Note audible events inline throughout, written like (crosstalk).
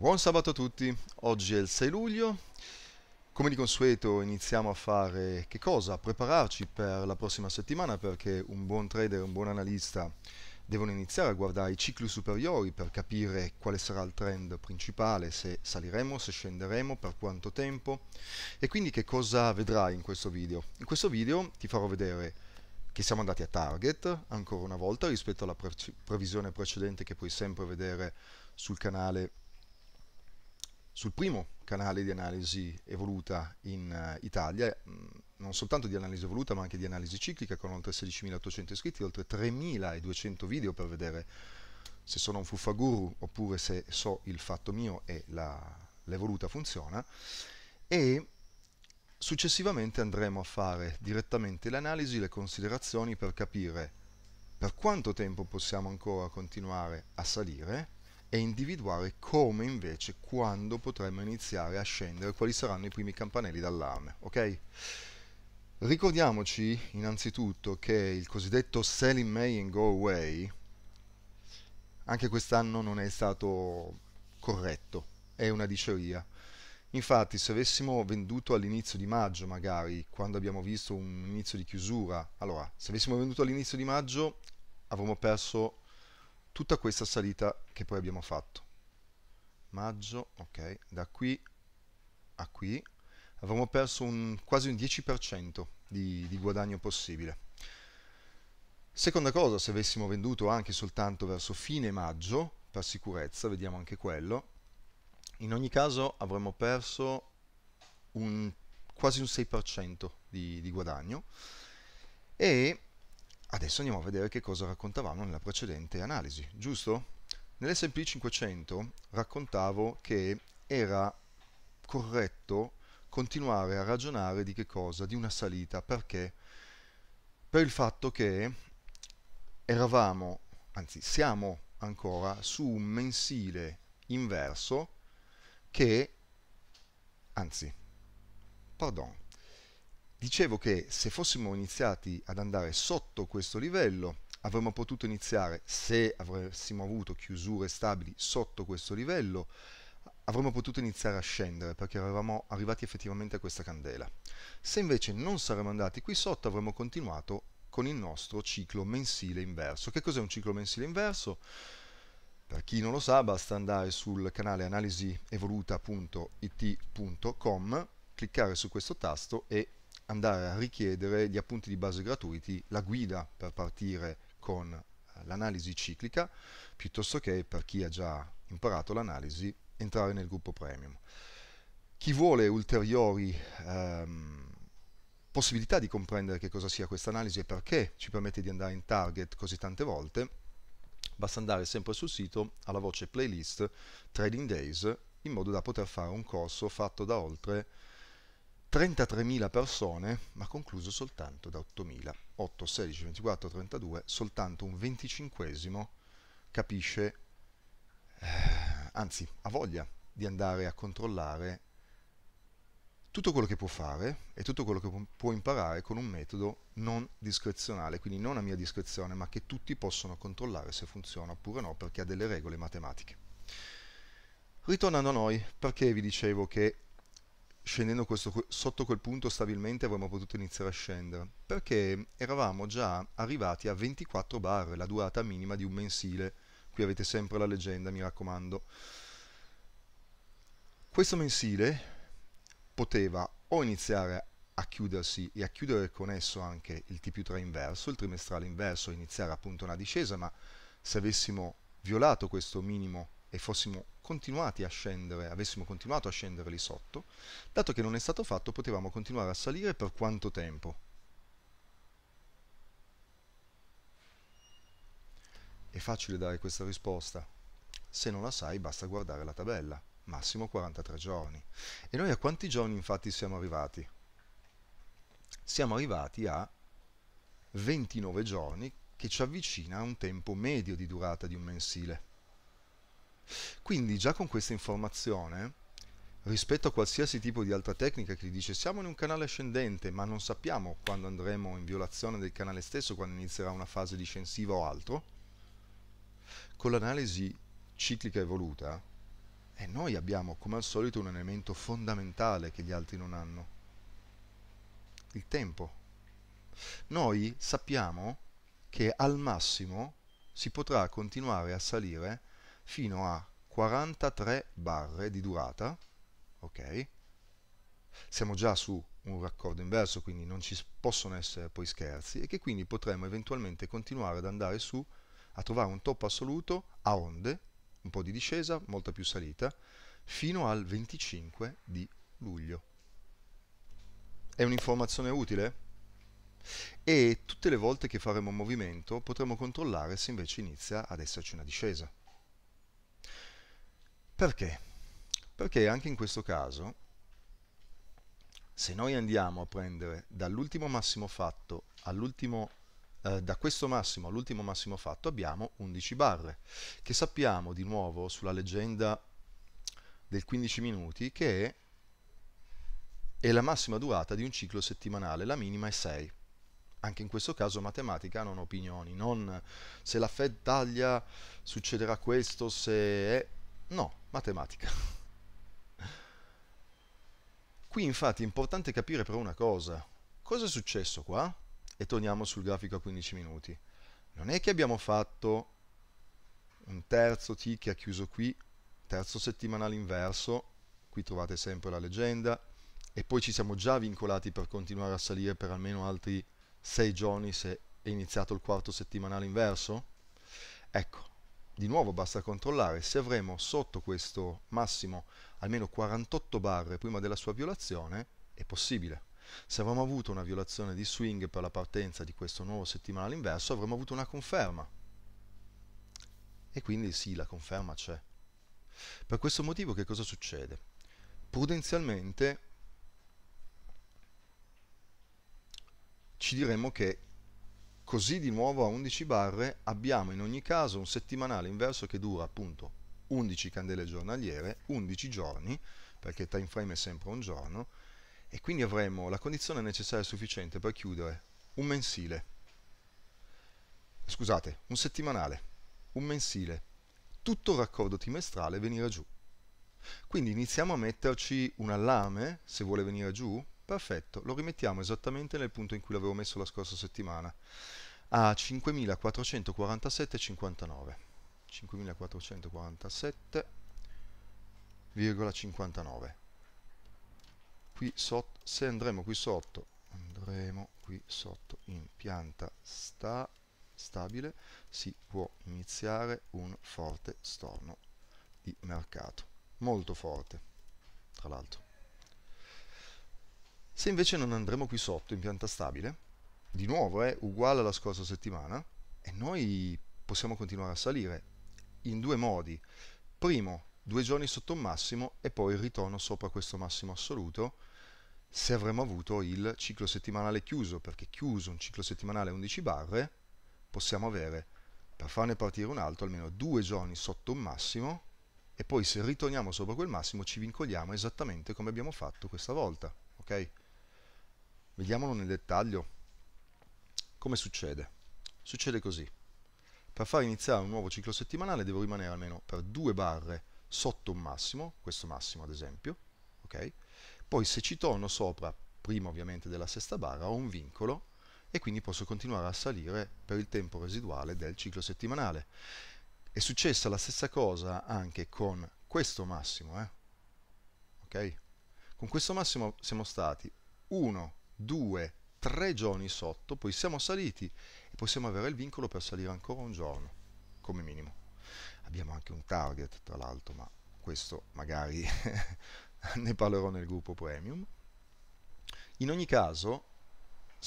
Buon sabato a tutti, oggi è il 6 luglio, come di consueto iniziamo a fare che cosa? A prepararci per la prossima settimana perché un buon trader, un buon analista devono iniziare a guardare i cicli superiori per capire quale sarà il trend principale, se saliremo, se scenderemo, per quanto tempo e quindi che cosa vedrai in questo video? In questo video ti farò vedere che siamo andati a target ancora una volta rispetto alla pre previsione precedente che puoi sempre vedere sul canale sul primo canale di analisi evoluta in eh, Italia, mm, non soltanto di analisi evoluta ma anche di analisi ciclica con oltre 16.800 iscritti, oltre 3.200 video per vedere se sono un fuffaguru oppure se so il fatto mio e l'evoluta funziona e successivamente andremo a fare direttamente l'analisi, le considerazioni per capire per quanto tempo possiamo ancora continuare a salire e individuare come invece quando potremmo iniziare a scendere, quali saranno i primi campanelli d'allarme, ok? Ricordiamoci innanzitutto che il cosiddetto sell in May and go away anche quest'anno non è stato corretto, è una diceria. Infatti, se avessimo venduto all'inizio di maggio, magari quando abbiamo visto un inizio di chiusura, allora se avessimo venduto all'inizio di maggio avremmo perso tutta questa salita che poi abbiamo fatto. Maggio, ok, da qui a qui avremmo perso un, quasi un 10% di, di guadagno possibile. Seconda cosa, se avessimo venduto anche soltanto verso fine maggio, per sicurezza, vediamo anche quello, in ogni caso avremmo perso un, quasi un 6% di, di guadagno e Adesso andiamo a vedere che cosa raccontavamo nella precedente analisi, giusto? Nell'SP 500 raccontavo che era corretto continuare a ragionare di che cosa? Di una salita, perché? Per il fatto che eravamo, anzi siamo ancora su un mensile inverso che, anzi, pardon, Dicevo che se fossimo iniziati ad andare sotto questo livello, avremmo potuto iniziare, se avessimo avuto chiusure stabili sotto questo livello, avremmo potuto iniziare a scendere perché eravamo arrivati effettivamente a questa candela. Se invece non saremmo andati qui sotto, avremmo continuato con il nostro ciclo mensile inverso. Che cos'è un ciclo mensile inverso? Per chi non lo sa, basta andare sul canale analisievoluta.it.com, cliccare su questo tasto e andare a richiedere gli appunti di base gratuiti, la guida per partire con eh, l'analisi ciclica, piuttosto che per chi ha già imparato l'analisi entrare nel gruppo premium. Chi vuole ulteriori ehm, possibilità di comprendere che cosa sia questa analisi e perché ci permette di andare in target così tante volte, basta andare sempre sul sito alla voce playlist Trading Days in modo da poter fare un corso fatto da oltre 33.000 persone, ma concluso soltanto da 8.000. 8, 16, 24, 32, soltanto un venticinquesimo capisce, eh, anzi ha voglia di andare a controllare tutto quello che può fare e tutto quello che può imparare con un metodo non discrezionale, quindi non a mia discrezione, ma che tutti possono controllare se funziona oppure no, perché ha delle regole matematiche. Ritornando a noi, perché vi dicevo che scendendo questo, sotto quel punto stabilmente avremmo potuto iniziare a scendere, perché eravamo già arrivati a 24 bar, la durata minima di un mensile. Qui avete sempre la leggenda, mi raccomando. Questo mensile poteva o iniziare a chiudersi e a chiudere con esso anche il TP3 inverso, il trimestrale inverso, iniziare appunto una discesa, ma se avessimo violato questo minimo e fossimo continuati a scendere, avessimo continuato a scendere lì sotto, dato che non è stato fatto potevamo continuare a salire per quanto tempo? È facile dare questa risposta, se non la sai basta guardare la tabella, massimo 43 giorni. E noi a quanti giorni infatti siamo arrivati? Siamo arrivati a 29 giorni che ci avvicina a un tempo medio di durata di un mensile. Quindi già con questa informazione, rispetto a qualsiasi tipo di altra tecnica che gli dice siamo in un canale ascendente ma non sappiamo quando andremo in violazione del canale stesso, quando inizierà una fase discensiva o altro, con l'analisi ciclica evoluta, e eh, noi abbiamo come al solito un elemento fondamentale che gli altri non hanno, il tempo. Noi sappiamo che al massimo si potrà continuare a salire fino a 43 barre di durata, ok? Siamo già su un raccordo inverso, quindi non ci possono essere poi scherzi e che quindi potremo eventualmente continuare ad andare su a trovare un top assoluto a onde, un po' di discesa, molta più salita, fino al 25 di luglio. È un'informazione utile? E tutte le volte che faremo un movimento potremo controllare se invece inizia ad esserci una discesa. Perché? Perché anche in questo caso, se noi andiamo a prendere dall'ultimo massimo fatto all'ultimo eh, da questo massimo all'ultimo massimo fatto abbiamo 11 barre, che sappiamo di nuovo sulla leggenda del 15 minuti che è e la massima durata di un ciclo settimanale, la minima è 6. Anche in questo caso matematica non opinioni, non se la Fed taglia succederà questo, se è... No, matematica. Qui infatti è importante capire però una cosa. Cosa è successo qua? E torniamo sul grafico a 15 minuti. Non è che abbiamo fatto un terzo T che ha chiuso qui, terzo settimanale inverso, qui trovate sempre la leggenda, e poi ci siamo già vincolati per continuare a salire per almeno altri 6 giorni se è iniziato il quarto settimanale inverso? Ecco, di nuovo basta controllare se avremo sotto questo massimo almeno 48 barre prima della sua violazione, è possibile. Se avremmo avuto una violazione di swing per la partenza di questo nuovo settimanale inverso, avremmo avuto una conferma. E quindi sì, la conferma c'è. Per questo motivo che cosa succede? Prudenzialmente ci diremmo che così di nuovo a 11 barre, abbiamo in ogni caso un settimanale inverso che dura appunto 11 candele giornaliere, 11 giorni, perché il time frame è sempre un giorno, e quindi avremo la condizione necessaria e sufficiente per chiudere un mensile, scusate, un settimanale, un mensile, tutto il raccordo trimestrale venire giù. Quindi iniziamo a metterci un allarme se vuole venire giù, Perfetto, lo rimettiamo esattamente nel punto in cui l'avevo messo la scorsa settimana, a 5447,59. 5447,59. Qui sotto, se andremo qui sotto, andremo qui sotto in pianta sta, stabile, si può iniziare un forte storno di mercato, molto forte, tra l'altro. Se invece non andremo qui sotto in pianta stabile, di nuovo è eh, uguale alla scorsa settimana, e noi possiamo continuare a salire in due modi. Primo, due giorni sotto un massimo e poi il ritorno sopra questo massimo assoluto se avremo avuto il ciclo settimanale chiuso, perché chiuso un ciclo settimanale 11 barre, possiamo avere, per farne partire un altro, almeno due giorni sotto un massimo e poi se ritorniamo sopra quel massimo ci vincoliamo esattamente come abbiamo fatto questa volta. ok? Vediamolo nel dettaglio. Come succede? Succede così. Per far iniziare un nuovo ciclo settimanale devo rimanere almeno per due barre sotto un massimo, questo massimo ad esempio, ok? Poi se ci torno sopra, prima ovviamente della sesta barra, ho un vincolo e quindi posso continuare a salire per il tempo residuale del ciclo settimanale. È successa la stessa cosa anche con questo massimo, eh? ok? Con questo massimo siamo stati 1 due, tre giorni sotto, poi siamo saliti e possiamo avere il vincolo per salire ancora un giorno, come minimo. Abbiamo anche un target, tra l'altro, ma questo magari (laughs) ne parlerò nel gruppo premium. In ogni caso,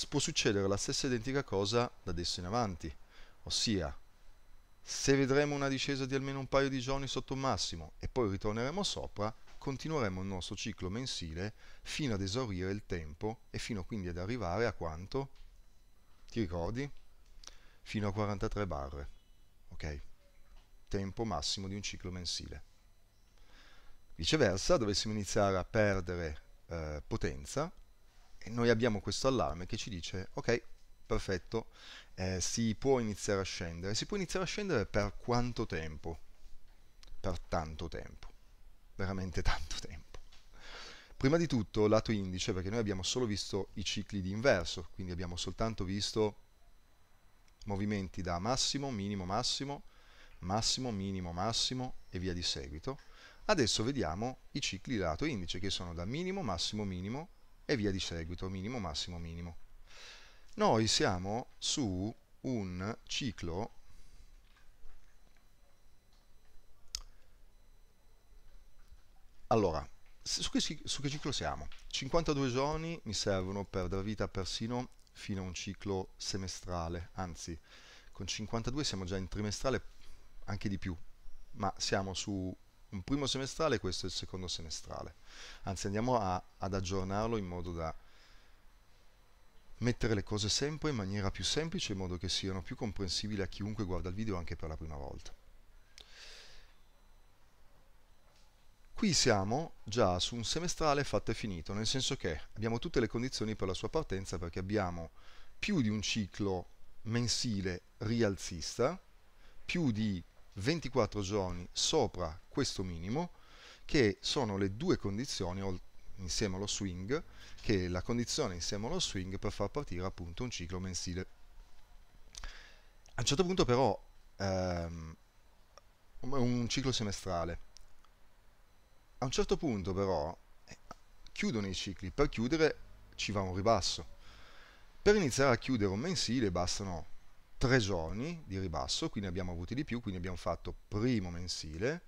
può succedere la stessa identica cosa da adesso in avanti, ossia se vedremo una discesa di almeno un paio di giorni sotto un massimo e poi ritorneremo sopra, continueremo il nostro ciclo mensile fino ad esaurire il tempo e fino quindi ad arrivare a quanto? Ti ricordi? Fino a 43 barre, ok? Tempo massimo di un ciclo mensile. Viceversa, dovessimo iniziare a perdere eh, potenza, e noi abbiamo questo allarme che ci dice, ok, perfetto, eh, si può iniziare a scendere. Si può iniziare a scendere per quanto tempo? Per tanto tempo veramente tanto tempo. Prima di tutto lato indice, perché noi abbiamo solo visto i cicli di inverso, quindi abbiamo soltanto visto movimenti da massimo, minimo, massimo, massimo, minimo, massimo e via di seguito. Adesso vediamo i cicli lato indice che sono da minimo, massimo, minimo e via di seguito, minimo, massimo, minimo. Noi siamo su un ciclo Allora, su che, su che ciclo siamo? 52 giorni mi servono per dar vita persino fino a un ciclo semestrale, anzi con 52 siamo già in trimestrale anche di più, ma siamo su un primo semestrale e questo è il secondo semestrale. Anzi andiamo a, ad aggiornarlo in modo da mettere le cose sempre in maniera più semplice in modo che siano più comprensibili a chiunque guarda il video anche per la prima volta. qui siamo già su un semestrale fatto e finito, nel senso che abbiamo tutte le condizioni per la sua partenza perché abbiamo più di un ciclo mensile rialzista, più di 24 giorni sopra questo minimo, che sono le due condizioni insieme allo swing, che è la condizione insieme allo swing per far partire appunto un ciclo mensile. A un certo punto però ehm, un ciclo semestrale a un certo punto però eh, chiudono i cicli, per chiudere ci va un ribasso. Per iniziare a chiudere un mensile bastano tre giorni di ribasso, qui ne abbiamo avuti di più, quindi abbiamo fatto primo mensile.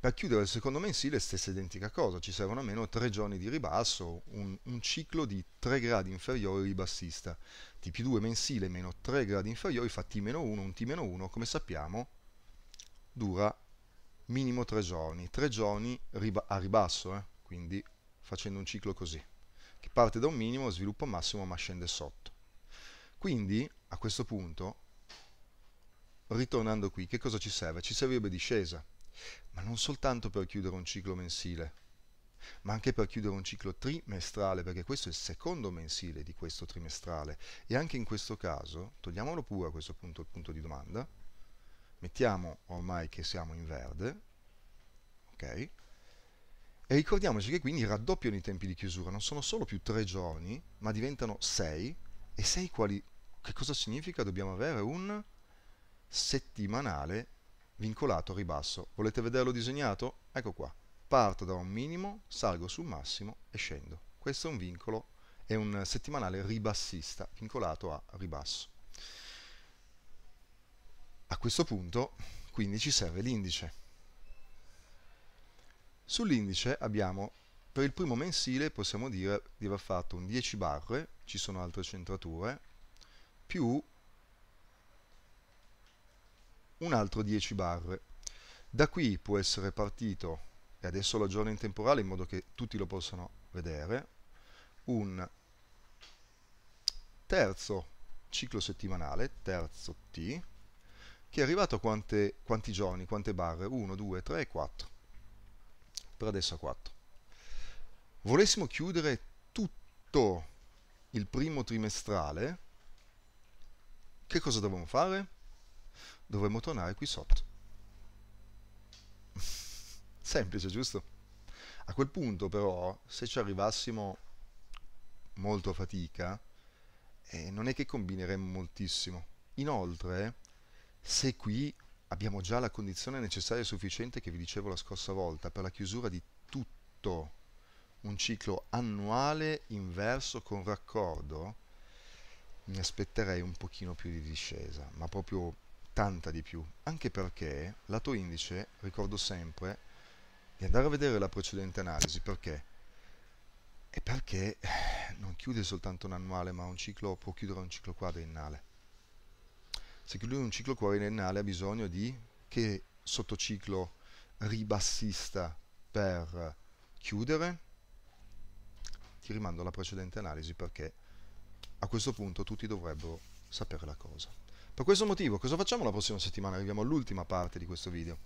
Per chiudere il secondo mensile stessa identica cosa, ci servono almeno tre giorni di ribasso, un, un ciclo di 3 gradi inferiori ribassista. TP2 mensile meno 3 gradi inferiori fa T-1, un T-1 come sappiamo dura minimo tre giorni, tre giorni a ribasso, eh? quindi facendo un ciclo così, che parte da un minimo, sviluppo massimo ma scende sotto. Quindi a questo punto, ritornando qui, che cosa ci serve? Ci servirebbe discesa, ma non soltanto per chiudere un ciclo mensile, ma anche per chiudere un ciclo trimestrale, perché questo è il secondo mensile di questo trimestrale. E anche in questo caso, togliamolo pure a questo punto il punto di domanda, mettiamo ormai che siamo in verde, ok? E ricordiamoci che quindi raddoppiano i tempi di chiusura, non sono solo più tre giorni, ma diventano sei, e sei quali, che cosa significa? Dobbiamo avere un settimanale vincolato a ribasso. Volete vederlo disegnato? Ecco qua. Parto da un minimo, salgo sul massimo e scendo. Questo è un vincolo, è un settimanale ribassista, vincolato a ribasso. A questo punto quindi ci serve l'indice. Sull'indice abbiamo per il primo mensile possiamo dire di aver fatto un 10 barre, ci sono altre centrature, più un altro 10 barre. Da qui può essere partito, e adesso lo aggiorno in temporale in modo che tutti lo possano vedere, un terzo ciclo settimanale, terzo T, che è arrivato a quante, quanti giorni, quante barre? 1, 2, 3, 4. Per adesso a 4. Volessimo chiudere tutto il primo trimestrale, che cosa dovremmo fare? Dovremmo tornare qui sotto. (laughs) Semplice, giusto? A quel punto però, se ci arrivassimo molto a fatica, eh, non è che combineremmo moltissimo. Inoltre, se qui abbiamo già la condizione necessaria e sufficiente che vi dicevo la scorsa volta per la chiusura di tutto un ciclo annuale inverso con raccordo mi aspetterei un pochino più di discesa ma proprio tanta di più anche perché lato indice ricordo sempre di andare a vedere la precedente analisi perché e perché non chiude soltanto un annuale ma un ciclo può chiudere un ciclo quadriennale se chiudere un ciclo quadriennale ha bisogno di che sottociclo ribassista per chiudere? Ti rimando alla precedente analisi perché a questo punto tutti dovrebbero sapere la cosa. Per questo motivo, cosa facciamo la prossima settimana? Arriviamo all'ultima parte di questo video.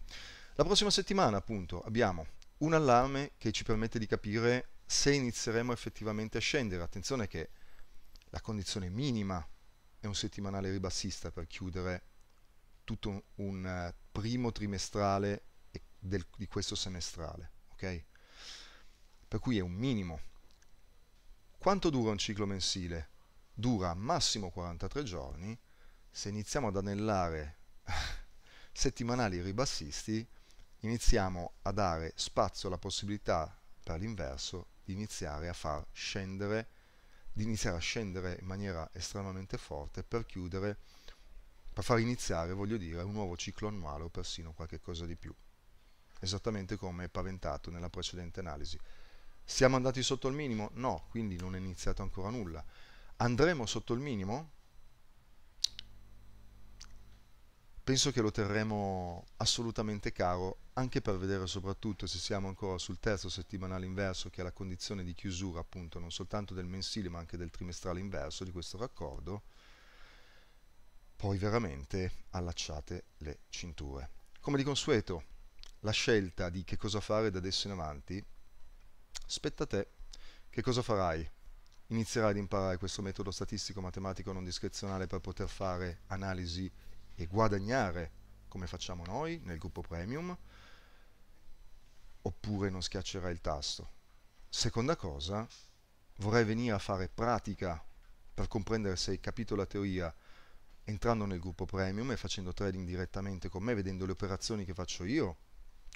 La prossima settimana, appunto, abbiamo un allarme che ci permette di capire se inizieremo effettivamente a scendere. Attenzione che la condizione minima e un settimanale ribassista per chiudere tutto un, un eh, primo trimestrale del, di questo semestrale. Okay? Per cui è un minimo. Quanto dura un ciclo mensile? Dura massimo 43 giorni. Se iniziamo ad anellare (laughs) settimanali ribassisti, iniziamo a dare spazio alla possibilità per l'inverso di iniziare a far scendere di iniziare a scendere in maniera estremamente forte per chiudere, per far iniziare, voglio dire, un nuovo ciclo annuale o persino qualche cosa di più. Esattamente come paventato nella precedente analisi. Siamo andati sotto il minimo? No, quindi non è iniziato ancora nulla. Andremo sotto il minimo? penso che lo terremo assolutamente caro anche per vedere soprattutto se siamo ancora sul terzo settimanale inverso che è la condizione di chiusura appunto non soltanto del mensile ma anche del trimestrale inverso di questo raccordo poi veramente allacciate le cinture come di consueto la scelta di che cosa fare da adesso in avanti spetta a te che cosa farai inizierai ad imparare questo metodo statistico matematico non discrezionale per poter fare analisi e guadagnare come facciamo noi nel gruppo premium oppure non schiaccerai il tasto. Seconda cosa, vorrei venire a fare pratica per comprendere se hai capito la teoria entrando nel gruppo premium e facendo trading direttamente con me, vedendo le operazioni che faccio io,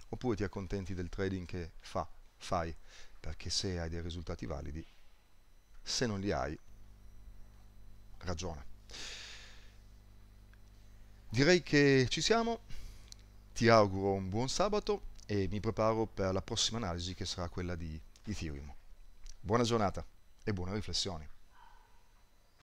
oppure ti accontenti del trading che fa, fai, perché se hai dei risultati validi, se non li hai, ragiona. Direi che ci siamo, ti auguro un buon sabato e mi preparo per la prossima analisi che sarà quella di Ethereum. Buona giornata e buone riflessioni.